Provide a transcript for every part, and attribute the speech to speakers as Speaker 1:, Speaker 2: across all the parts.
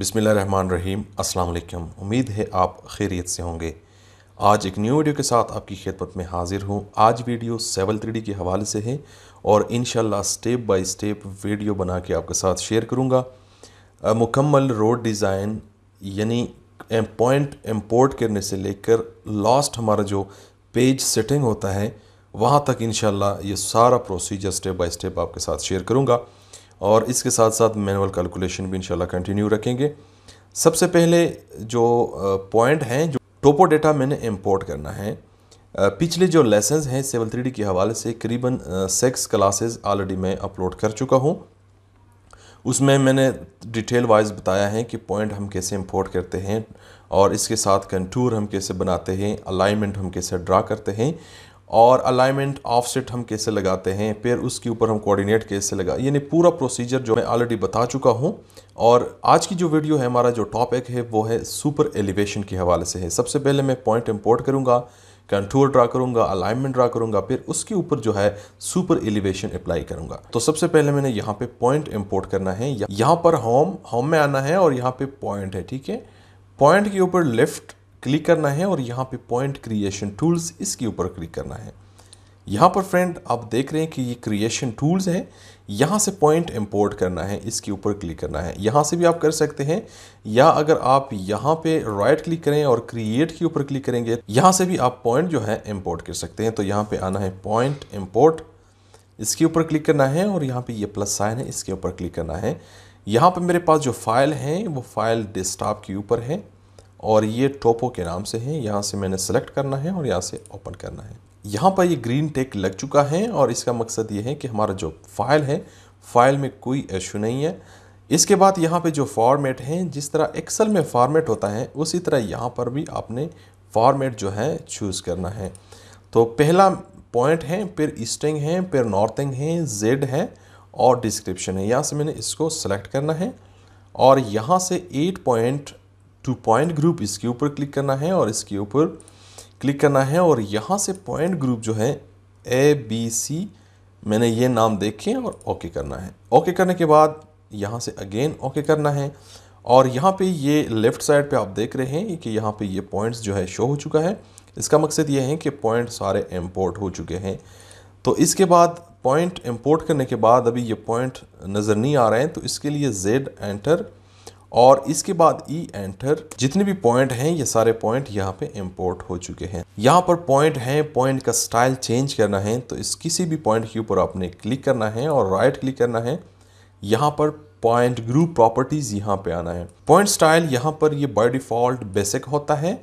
Speaker 1: रहीम अल्लाम उम्मीद है आप खैरियत से होंगे आज एक न्यू वीडियो के साथ आपकी खिदमत में हाजिर हूँ आज वीडियो सेवल थ्री के हवाले से है और इन स्टेप बाय स्टेप वीडियो बना के आपके साथ शेयर करूँगा मुकम्मल रोड डिज़ाइन यानी पॉइंट इम्पोर्ट करने से लेकर लास्ट हमारा जो पेज सेटिंग होता है वहाँ तक इन ये सारा प्रोसीजर स्टेप बाय स्टेप आपके साथ शेयर करूँगा और इसके साथ साथ मैनुअल कैलकुलेशन भी इंशाल्लाह कंटिन्यू रखेंगे सबसे पहले जो पॉइंट हैं जो टोपो डेटा मैंने इम्पोर्ट करना है पिछले जो लेसन हैं सेवल थ्री के हवाले से करीबन सिक्स क्लासेस ऑलरेडी मैं अपलोड कर चुका हूँ उसमें मैंने डिटेल वाइज बताया है कि पॉइंट हम कैसे इम्पोर्ट करते हैं और इसके साथ कंटूर हम कैसे बनाते हैं अलाइनमेंट हम कैसे ड्रा करते हैं और अलाइनमेंट ऑफसेट हम कैसे लगाते हैं फिर उसके ऊपर हम कोऑर्डिनेट कैसे लगा यानी पूरा प्रोसीजर जो मैं ऑलरेडी बता चुका हूँ और आज की जो वीडियो है हमारा जो टॉपिक है वो है सुपर एलिवेशन के हवाले से है सबसे पहले मैं पॉइंट इम्पोर्ट करूँगा कंट्रोल ड्रा करूँगा अलाइनमेंट ड्रा करूँगा फिर उसके ऊपर जो है सुपर एलिवेशन अप्लाई करूँगा तो सबसे पहले मैंने यहाँ पे पॉइंट इम्पोर्ट करना है यहाँ पर होम होम में आना है और यहाँ पे पॉइंट है ठीक है पॉइंट के ऊपर लेफ्ट क्लिक करना है और यहाँ पे पॉइंट क्रिएशन टूल्स इसके ऊपर क्लिक करना है यहाँ पर फ्रेंड आप देख रहे हैं कि ये क्रिएशन टूल्स हैं यहाँ से पॉइंट इंपोर्ट करना है इसके ऊपर क्लिक करना है यहाँ से भी आप कर सकते हैं या अगर आप यहाँ पे राइट क्लिक करें और क्रिएट के ऊपर क्लिक करेंगे यहाँ से भी आप पॉइंट जो है इंपोर्ट कर सकते हैं तो यहाँ पे आना है पॉइंट इम्पोर्ट इसके ऊपर क्लिक करना है और यहाँ पे ये प्लस साइन है इसके ऊपर क्लिक करना है यहाँ पर मेरे पास जो फाइल हैं वो फाइल डेस्कटॉप के ऊपर है और ये टोपो के नाम से है यहाँ से मैंने सेलेक्ट करना है और यहाँ से ओपन करना है यहाँ पर ये ग्रीन टेक लग चुका है और इसका मकसद ये है कि हमारा जो फाइल है फाइल में कोई इशू नहीं है इसके बाद यहाँ पे जो फॉर्मेट है जिस तरह एक्सेल में फॉर्मेट होता है उसी तरह यहाँ पर भी आपने फॉर्मेट जो है चूज़ करना है तो पहला पॉइंट है फिर ईस्टिंग है फिर नॉर्थिंग है जेड है और डिस्क्रिप्शन है यहाँ से मैंने इसको सेलेक्ट करना है और यहाँ से eight point two point group इसके ऊपर क्लिक करना है और इसके ऊपर क्लिक करना है और यहाँ से पॉइंट ग्रुप जो है ए बी सी मैंने ये नाम देखे और ओके करना है ओके करने के बाद यहाँ से अगेन ओके करना है और यहाँ पे ये लेफ़्ट साइड पे आप देख रहे हैं कि यहाँ पे ये पॉइंट्स जो है शो हो चुका है इसका मकसद ये है कि पॉइंट सारे इम्पोर्ट हो चुके हैं तो इसके बाद पॉइंट इम्पोर्ट करने के बाद अभी ये पॉइंट नज़र नहीं आ रहे हैं तो इसके लिए जेड एंटर और इसके बाद ई e एंटर जितने भी पॉइंट हैं ये सारे पॉइंट यहाँ पे इम्पोर्ट हो चुके हैं यहाँ पर पॉइंट है पॉइंट का स्टाइल चेंज करना है तो इस किसी भी पॉइंट के ऊपर आपने क्लिक करना है और राइट क्लिक करना है यहाँ पर पॉइंट ग्रुप प्रॉपर्टीज़ यहाँ पे आना है पॉइंट स्टाइल यहाँ पर ये बाई डिफ़ॉल्ट बेसिक होता है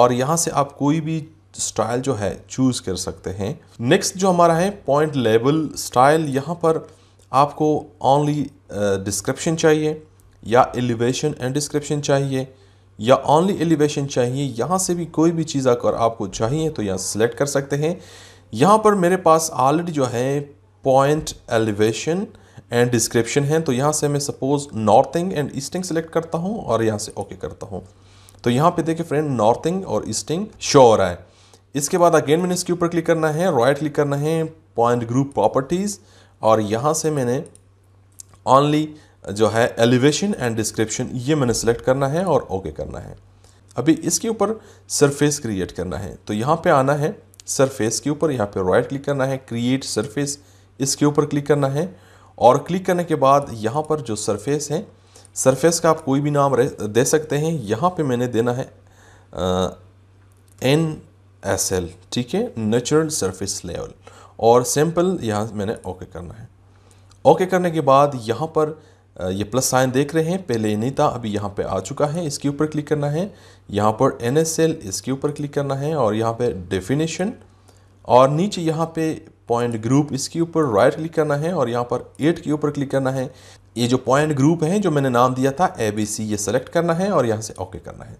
Speaker 1: और यहाँ से आप कोई भी स्टाइल जो है चूज़ कर सकते हैं नेक्स्ट जो हमारा है पॉइंट लेबल स्टाइल यहाँ पर आपको ओनली डिस्क्रिप्शन uh, चाहिए या एलिवेशन एंड डिस्क्रिप्शन चाहिए या ऑनली एलिवेशन चाहिए यहाँ से भी कोई भी चीज़ अगर आपको चाहिए तो यहाँ सेलेक्ट कर सकते हैं यहाँ पर मेरे पास ऑलरेडी जो है पॉइंट एलिवेशन एंड डिस्क्रिप्शन है तो यहाँ से मैं suppose northing and easting select करता हूँ और यहाँ से ओके okay करता हूँ तो यहाँ पे देखिए फ्रेंड नॉर्थिंग और ईस्टिंग शो हो रहा है इसके बाद अगेन मैंने इसके ऊपर क्लिक करना है राइट क्लिक करना है पॉइंट ग्रुप प्रॉपर्टीज़ और यहाँ से मैंने ऑनली जो है एलिवेशन एंड डिस्क्रिप्शन ये मैंने सेलेक्ट करना है और ओके okay करना है अभी इसके ऊपर सरफेस क्रिएट करना है तो यहाँ पे आना है सरफेस के ऊपर यहाँ पे राइट right क्लिक करना है क्रिएट सरफेस इसके ऊपर क्लिक करना है और क्लिक करने के बाद यहाँ पर जो सरफेस है सरफेस का आप कोई भी नाम दे सकते हैं यहाँ पे मैंने देना है एन एस एल ठीक है नेचुरल सरफेस लेवल और सैम्पल यहाँ मैंने ओके करना है ओके करने के बाद यहाँ पर ये प्लस साइन देख रहे हैं पहले ये नहीं था अभी यहाँ पे आ चुका है इसके ऊपर क्लिक करना है यहाँ पर एन इसके ऊपर क्लिक करना है और यहाँ पे डेफिनेशन और नीचे यहाँ पे पॉइंट ग्रुप इसके ऊपर राइट क्लिक करना है और यहाँ पर एट के ऊपर क्लिक करना है ये जो पॉइंट ग्रुप है जो मैंने नाम दिया था ए बी सी ये सेलेक्ट करना है और यहाँ से ओके करना है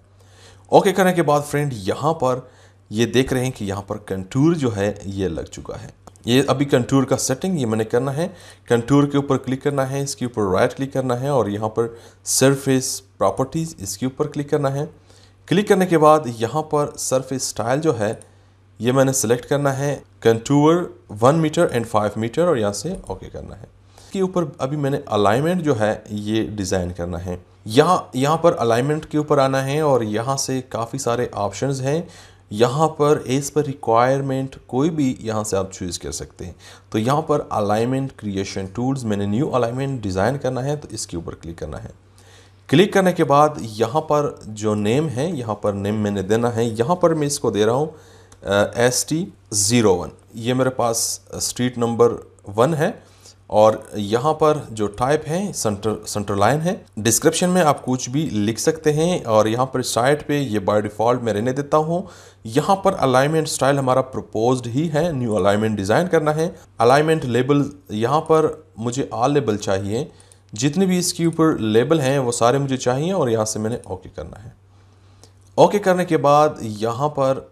Speaker 1: ओके करने के बाद फ्रेंड यहाँ पर ये देख रहे हैं कि यहाँ पर कंटूर जो है ये लग चुका है ये अभी कंटूर का सेटिंग ये मैंने करना है कंटूर के ऊपर क्लिक करना है इसके ऊपर राइट क्लिक करना है और यहाँ पर सरफेस प्रॉपर्टीज़ इसके ऊपर क्लिक करना है क्लिक करने के बाद यहाँ पर सरफेस स्टाइल जो है ये मैंने सेलेक्ट करना है contour one metre and five metre और यहाँ से ओके करना है इसके ऊपर अभी मैंने अलाइनमेंट जो है ये डिज़ाइन करना है यहाँ यहाँ पर अलाइनमेंट के ऊपर आना है और यहाँ से काफ़ी सारे ऑप्शन हैं यहाँ पर एज पर रिक्वायरमेंट कोई भी यहाँ से आप चूज़ कर सकते हैं तो यहाँ पर अलाइनमेंट क्रिएशन टूल्स मैंने न्यू अलाइनमेंट डिज़ाइन करना है तो इसके ऊपर क्लिक करना है क्लिक करने के बाद यहाँ पर जो नेम है यहाँ पर नेम मैंने देना है यहाँ पर मैं इसको दे रहा हूँ एस टी ज़ीरो वन ये मेरे पास स्ट्रीट नंबर वन है और यहाँ पर जो टाइप है सेंटर सेंटर लाइन है डिस्क्रिप्शन में आप कुछ भी लिख सकते हैं और यहाँ पर साइट पे ये बाय डिफ़ॉल्ट मैं रहने देता हूँ यहाँ पर अलाइनमेंट स्टाइल हमारा प्रपोज्ड ही है न्यू अलाइनमेंट डिज़ाइन करना है अलाइनमेंट लेबल यहाँ पर मुझे आल लेबल चाहिए जितने भी इसके ऊपर लेबल हैं वो सारे मुझे चाहिए और यहाँ से मैंने ओके करना है ओके करने के बाद यहाँ पर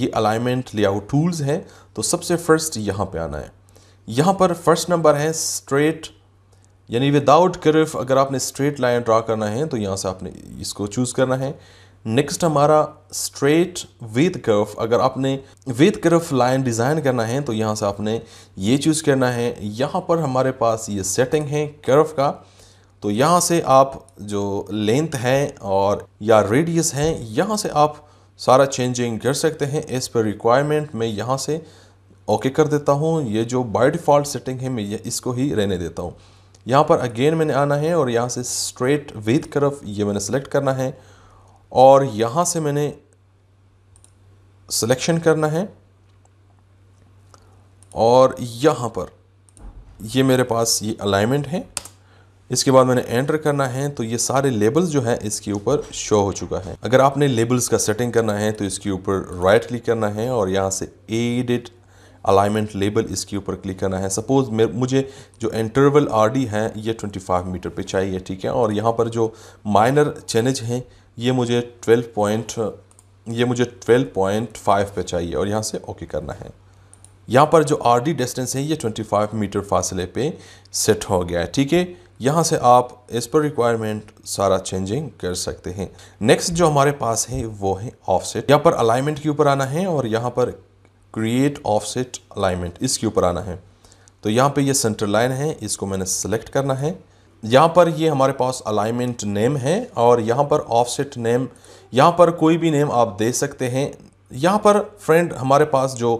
Speaker 1: ये अलाइनमेंट लेआउट टूल्स हैं तो सबसे फर्स्ट यहाँ पर आना है यहाँ पर फर्स्ट नंबर है स्ट्रेट यानी विदाउट करफ अगर आपने स्ट्रेट लाइन ड्रा करना है तो यहाँ से आपने इसको चूज़ करना है नेक्स्ट हमारा स्ट्रेट विथ कर्व अगर आपने विथ कर्व लाइन डिज़ाइन करना है तो यहाँ से आपने ये चूज़ करना है यहाँ पर हमारे पास ये सेटिंग है कर्व का तो यहाँ से आप जो लेंथ है और या रेडियस है यहाँ से आप सारा चेंजिंग कर सकते हैं एज़ पर रिक्वायरमेंट में यहाँ से ओके कर देता हूँ ये जो बाई डिफ़ॉल्ट सेटिंग है मैं ये इसको ही रहने देता हूँ यहाँ पर अगेन मैंने आना है और यहाँ से स्ट्रेट विद करफ ये मैंने सेलेक्ट करना है और यहाँ से मैंने सिलेक्शन करना है और यहाँ पर ये मेरे पास ये अलाइनमेंट है इसके बाद मैंने एंटर करना है तो ये सारे लेबल्स जो है इसके ऊपर शो हो चुका है अगर आपने लेबल्स का सेटिंग करना है तो इसके ऊपर राइट क्लिक करना है और यहाँ से एडिट अलाइनमेंट लेबल इसके ऊपर क्लिक करना है सपोज़ मुझे जो इंटरवल आर डी है ये 25 मीटर पे चाहिए ठीक है और यहाँ पर जो माइनर चेंज हैं ये मुझे 12 पॉइंट ये मुझे 12.5 पे चाहिए और यहाँ से ओके करना है यहाँ पर जो आर डी डिस्टेंस है ये 25 मीटर फासले पे सेट हो गया है ठीक है यहाँ से आप इस पर रिक्वायरमेंट सारा चेंजिंग कर सकते हैं नेक्स्ट जो हमारे पास है वो है ऑफसेट यहाँ पर अलाइनमेंट के ऊपर आना है और यहाँ पर क्रिएट ऑफसेट अलाइनमेंट इसके ऊपर आना है तो यहाँ पे ये सेंटर लाइन है इसको मैंने सेलेक्ट करना है यहाँ पर ये हमारे पास अलाइनमेंट नेम है और यहाँ पर ऑफसेट नेम यहाँ पर कोई भी नेम आप दे सकते हैं यहाँ पर फ्रेंड हमारे पास जो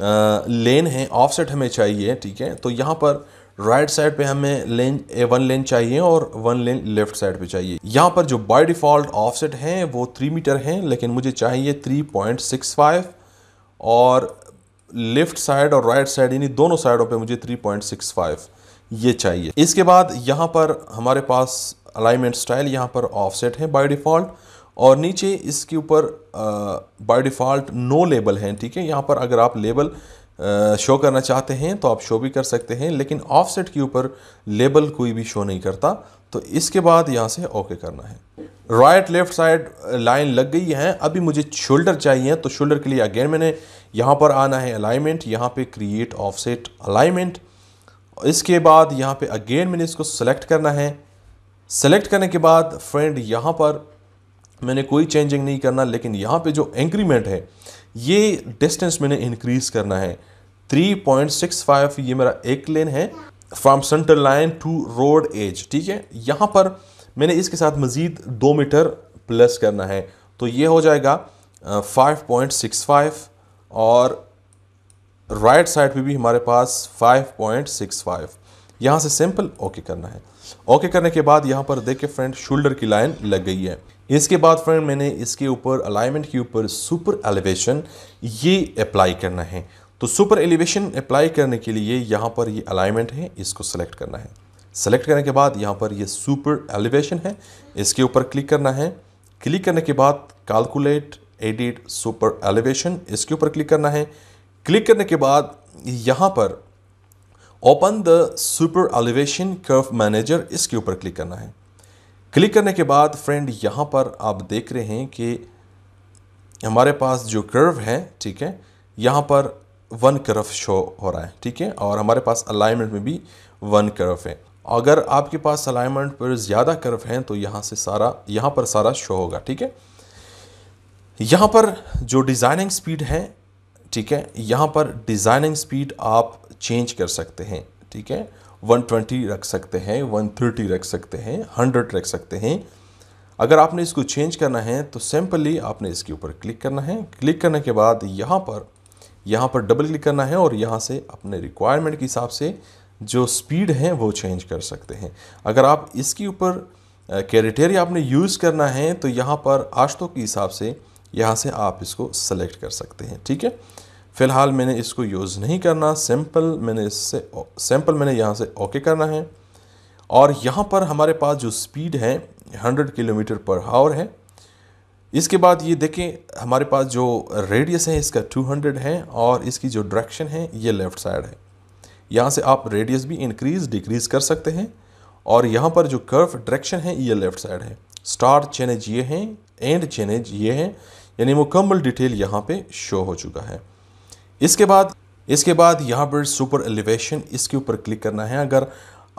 Speaker 1: लेन है ऑफसेट हमें चाहिए ठीक है तो यहाँ पर राइट साइड पे हमें लेन ए वन लेन चाहिए और वन लेन लेफ्ट साइड पे चाहिए यहाँ पर जो बाय डिफ़ॉल्ट ऑफसेट हैं वो थ्री मीटर हैं लेकिन मुझे चाहिए थ्री पॉइंट सिक्स फाइव और लेफ्ट साइड और राइट साइड यानी दोनों साइडों पे मुझे 3.65 ये चाहिए इसके बाद यहाँ पर हमारे पास अलाइनमेंट स्टाइल यहाँ पर ऑफसेट है बाय डिफ़ॉल्ट और नीचे इसके ऊपर बाय डिफ़ॉल्ट नो लेबल हैं ठीक है यहाँ पर अगर आप लेबल शो करना चाहते हैं तो आप शो भी कर सकते हैं लेकिन ऑफसेट के ऊपर लेबल कोई भी शो नहीं करता तो इसके बाद यहाँ से ओके करना है राइट लेफ़्ट साइड लाइन लग गई है अभी मुझे शोल्डर चाहिए तो शोल्डर के लिए अगेन मैंने यहाँ पर आना है अलाइनमेंट यहाँ पे क्रिएट ऑफसेट अलाइनमेंट इसके बाद यहाँ पे अगेन मैंने इसको सेलेक्ट करना है सेलेक्ट करने के बाद फ्रेंड यहाँ पर मैंने कोई चेंजिंग नहीं करना लेकिन यहाँ पर जो इंक्रीमेंट है ये डिस्टेंस मैंने इनक्रीज करना है थ्री ये मेरा एक लेन है from centre line to road edge ठीक है यहाँ पर मैंने इसके साथ मज़ीद दो मीटर प्लस करना है तो ये हो जाएगा फाइव पॉइंट सिक्स फाइव और राइट साइड पे भी हमारे पास फाइव पॉइंट सिक्स फाइव यहाँ से सिंपल ओके करना है ओके करने के बाद यहाँ पर देखे फ्रेंड शोल्डर की लाइन लग गई है इसके बाद फ्रेंड मैंने इसके ऊपर अलाइनमेंट के ऊपर सुपर एलिवेशन ये अप्लाई करना है तो सुपर एलिवेशन अप्लाई करने के लिए यहाँ पर ये अलाइनमेंट है इसको सेलेक्ट करना है सेलेक्ट करने के बाद यहाँ पर ये सुपर एलिवेशन है इसके ऊपर क्लिक करना है क्लिक करने के बाद कैलकुलेट एडिट सुपर एलिवेशन इसके ऊपर क्लिक करना है क्लिक करने के बाद यहाँ पर open the super elevation curve manager इसके ऊपर क्लिक करना है क्लिक करने के बाद फ्रेंड यहाँ पर आप देख रहे हैं कि हमारे पास जो कर्व है ठीक है यहाँ पर वन करफ शो हो रहा है ठीक है और हमारे पास अलाइनमेंट में भी वन करफ है अगर आपके पास अलाइनमेंट पर ज़्यादा करफ हैं तो यहाँ से सारा यहाँ पर सारा शो होगा ठीक है यहाँ पर जो डिज़ाइनिंग स्पीड है ठीक है यहाँ पर डिज़ाइनिंग स्पीड आप चेंज कर सकते हैं ठीक है 120 रख सकते हैं 130 रख सकते हैं 100 रख सकते हैं अगर आपने इसको चेंज करना है तो सिंपली आपने इसके ऊपर क्लिक करना है क्लिक करने के बाद यहाँ पर यहाँ पर डबल क्लिक करना है और यहाँ से अपने रिक्वायरमेंट के हिसाब से जो स्पीड है वो चेंज कर सकते हैं अगर आप इसके ऊपर कैरेटेरिया आपने यूज़ करना है तो यहाँ पर आश्तों के हिसाब से यहाँ से आप इसको सेलेक्ट कर सकते हैं ठीक है फ़िलहाल मैंने इसको यूज़ नहीं करना सैम्पल मैंने इससे सैम्पल मैंने यहाँ से ओके करना है और यहाँ पर हमारे पास जो स्पीड है 100 किलोमीटर पर आवर है इसके बाद ये देखें हमारे पास जो रेडियस है इसका 200 है और इसकी जो डायरेक्शन है ये लेफ़्ट साइड है यहाँ से आप रेडियस भी इंक्रीज़ डिक्रीज़ कर सकते हैं और यहाँ पर जो कर्व डायरेक्शन है ये लेफ़्ट साइड है स्टार्ट चैनेज ये हैं एंड चैनेज ये हैं यानी मुकम्मल डिटेल यहाँ पे शो हो चुका है इसके बाद इसके बाद यहाँ पर सुपर एलिवेशन इसके ऊपर क्लिक करना है अगर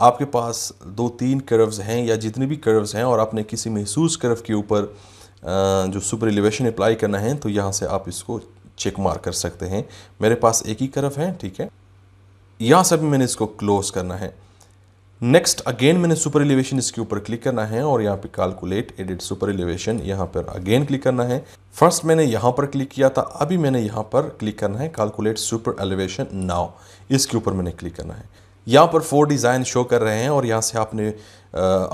Speaker 1: आपके पास दो तीन कर्व्स हैं या जितने भी कर्व्स हैं और आपने किसी महसूस कर्व के ऊपर जो सुपर एलिवेशन अप्लाई करना है तो यहाँ से आप इसको चेक मार कर सकते हैं मेरे पास एक ही करफ है ठीक है यहाँ से भी मैंने इसको क्लोज करना है नेक्स्ट अगेन मैंने सुपर एलिवेशन इसके ऊपर क्लिक करना है और यहाँ पे कैलकुलेट एडिट सुपर एलिवेशन यहाँ पर अगेन क्लिक करना है फर्स्ट मैंने यहाँ पर क्लिक किया था अभी मैंने यहाँ पर क्लिक करना है कैलकुलेट सुपर एलिवेशन नाउ इसके ऊपर मैंने क्लिक करना है यहाँ पर फोर डिज़ाइन शो कर रहे हैं और यहाँ से आपने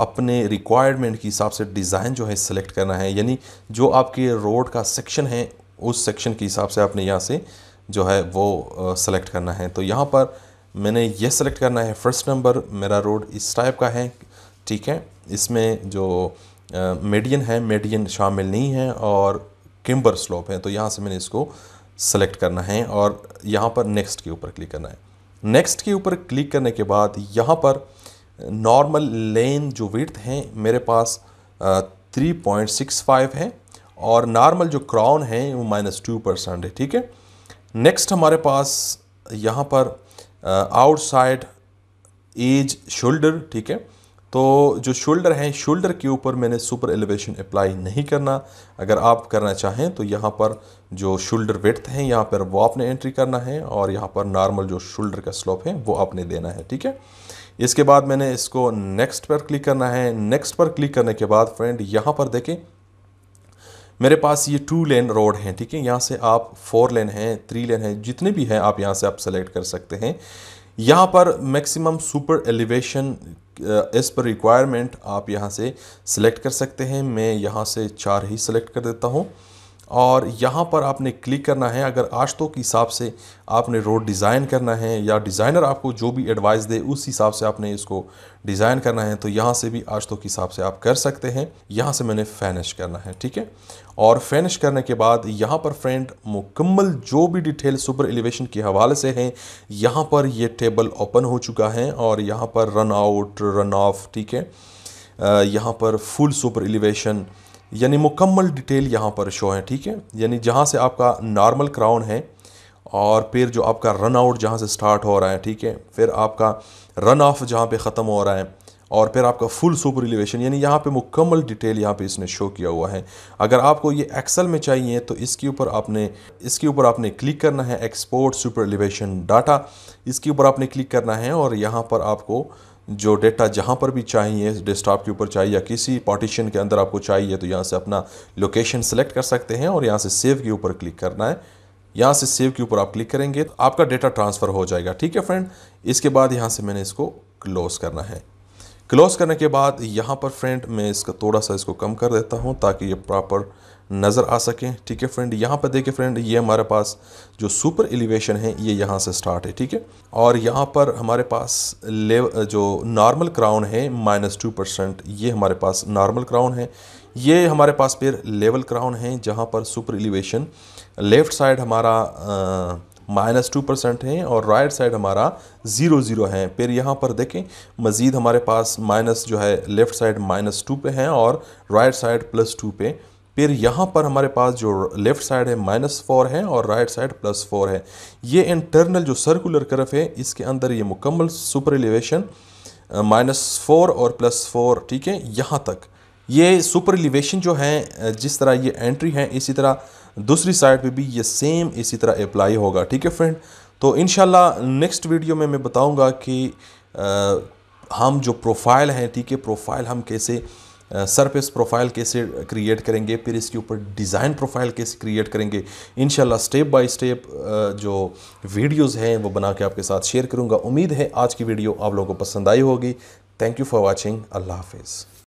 Speaker 1: अपने रिक्वायरमेंट के हिसाब से डिज़ाइन जो है सेलेक्ट करना है यानी जो आपके रोड का सेक्शन है उस सेक्शन के हिसाब से आपने यहाँ से जो है वो सेलेक्ट करना है तो यहाँ पर मैंने ये सेलेक्ट करना है फर्स्ट नंबर मेरा रोड इस टाइप का है ठीक है इसमें जो मेडियन है मेडियन शामिल नहीं है और किम्बर स्लोप है तो यहाँ से मैंने इसको सेलेक्ट करना है और यहाँ पर नेक्स्ट के ऊपर क्लिक करना है नेक्स्ट के ऊपर क्लिक करने के बाद यहाँ पर नॉर्मल लेन जो विर्थ हैं मेरे पास थ्री पॉइंट सिक्स फाइव है और नॉर्मल जो क्राउन है वो माइनस टू परसेंट है ठीक है नेक्स्ट हमारे पास यहाँ पर आउटसाइड एज शोल्डर ठीक है तो जो शोल्डर हैं शोल्डर के ऊपर मैंने सुपर एलिवेशन अप्लाई नहीं करना अगर आप करना चाहें तो यहाँ पर जो शोल्डर वेथ हैं यहाँ पर वो आपने एंट्री करना है और यहाँ पर नॉर्मल जो शोल्डर का स्लोप है वो आपने देना है ठीक है इसके बाद मैंने इसको नेक्स्ट पर क्लिक करना है नेक्स्ट पर क्लिक करने के बाद फ्रेंड यहाँ पर देखें मेरे पास ये टू लेन रोड हैं ठीक है यहाँ से आप फोर लेन हैं थ्री लेन हैं जितने भी हैं आप यहाँ से आप सेलेक्ट कर सकते हैं यहाँ पर maximum super elevation as per requirement आप यहाँ से सिलेक्ट कर सकते हैं मैं यहाँ से चार ही सिलेक्ट कर देता हूँ और यहाँ पर आपने क्लिक करना है अगर तो के हिसाब से आपने रोड डिज़ाइन करना है या डिज़ाइनर आपको जो भी एडवाइस दे उस हिसाब से आपने इसको डिज़ाइन करना है तो यहाँ से भी तो के हिसाब से आप कर सकते हैं यहाँ से मैंने फैनिश करना है ठीक है और फैनिश करने के बाद यहाँ पर फ्रेंड मुकम्मल जो भी डिटेल सुपर एलिवेशन के हवाले से हैं यहाँ पर ये टेबल ओपन हो चुका है और यहाँ पर रन आउट रन ऑफ ठीक है यहाँ पर फुल सुपर एलिवेशन यानी मुकम्मल डिटेल यहाँ पर शो है ठीक है यानी जहाँ से आपका नॉर्मल क्राउन है और फिर जो आपका रन आउट जहाँ से स्टार्ट हो रहा है ठीक है फिर आपका रन ऑफ जहाँ पे ख़त्म हो रहा है और फिर आपका फुल सुपर एलिवेशन यानी यहाँ पे मुकम्मल डिटेल यहाँ पे इसने शो किया हुआ है अगर आपको ये एक्सेल में चाहिए तो इसके ऊपर आपने इसके ऊपर आपने क्लिक करना है एक्सपोर्ट सुपर एलिवेशन डाटा इसके ऊपर आपने क्लिक करना है और यहाँ पर आपको जो डेटा जहाँ पर भी चाहिए डेस्कटॉप के ऊपर चाहिए या किसी पार्टीशन के अंदर आपको चाहिए तो यहाँ से अपना लोकेशन सेलेक्ट कर सकते हैं और यहाँ से सेव के ऊपर क्लिक करना है यहाँ से सेव के ऊपर आप क्लिक करेंगे तो आपका डेटा ट्रांसफ़र हो जाएगा ठीक है फ्रेंड इसके बाद यहाँ से मैंने इसको क्लोज़ करना है क्लोज़ करने के बाद यहाँ पर फ्रेंड मैं इसका थोड़ा सा इसको कम कर देता हूँ ताकि ये प्रॉपर नज़र आ सकें ठीक है फ्रेंड यहाँ पर देखें फ्रेंड ये हमारे पास जो सुपर एलिवेशन है ये यहाँ से स्टार्ट है ठीक है और यहाँ पर हमारे पास ले जो नॉर्मल क्राउन है माइनस टू परसेंट ये हमारे पास नॉर्मल क्राउन है ये हमारे पास फिर लेवल क्राउन है जहाँ पर सुपर एलिवेशन लेफ़्ट साइड हमारा आ, माइनस टू परसेंट हैं और राइट साइड हमारा ज़ीरो ज़ीरो है फिर यहाँ पर देखें मज़ीद हमारे पास माइनस जो है लेफ़्ट साइड माइनस टू पे हैं और राइट साइड प्लस टू पे फिर यहाँ पर हमारे पास जो लेफ़्ट साइड है माइनस फोर है और राइट साइड प्लस फोर है ये इंटरनल जो सर्कुलर कर्व है इसके अंदर ये मुकम्मल सुपर एलिवेशन माइनस फोर और प्लस फोर ठीक है यहाँ तक ये सुपर एलिवेशन जो है जिस तरह ये एंट्री है इसी तरह दूसरी साइड पे भी ये सेम इसी तरह अप्लाई होगा ठीक है फ्रेंड तो इन नेक्स्ट वीडियो में मैं बताऊँगा कि आ, हम जो प्रोफाइल हैं ठीक है प्रोफाइल हम कैसे सरफेस प्रोफाइल कैसे क्रिएट करेंगे फिर इसके ऊपर डिज़ाइन प्रोफाइल कैसे क्रिएट करेंगे इन स्टेप बाय स्टेप जो वीडियोस हैं वो बना के आपके साथ शेयर करूँगा उम्मीद है आज की वीडियो आप लोगों को पसंद आई होगी थैंक यू फॉर वाचिंग अल्लाह हाफिज़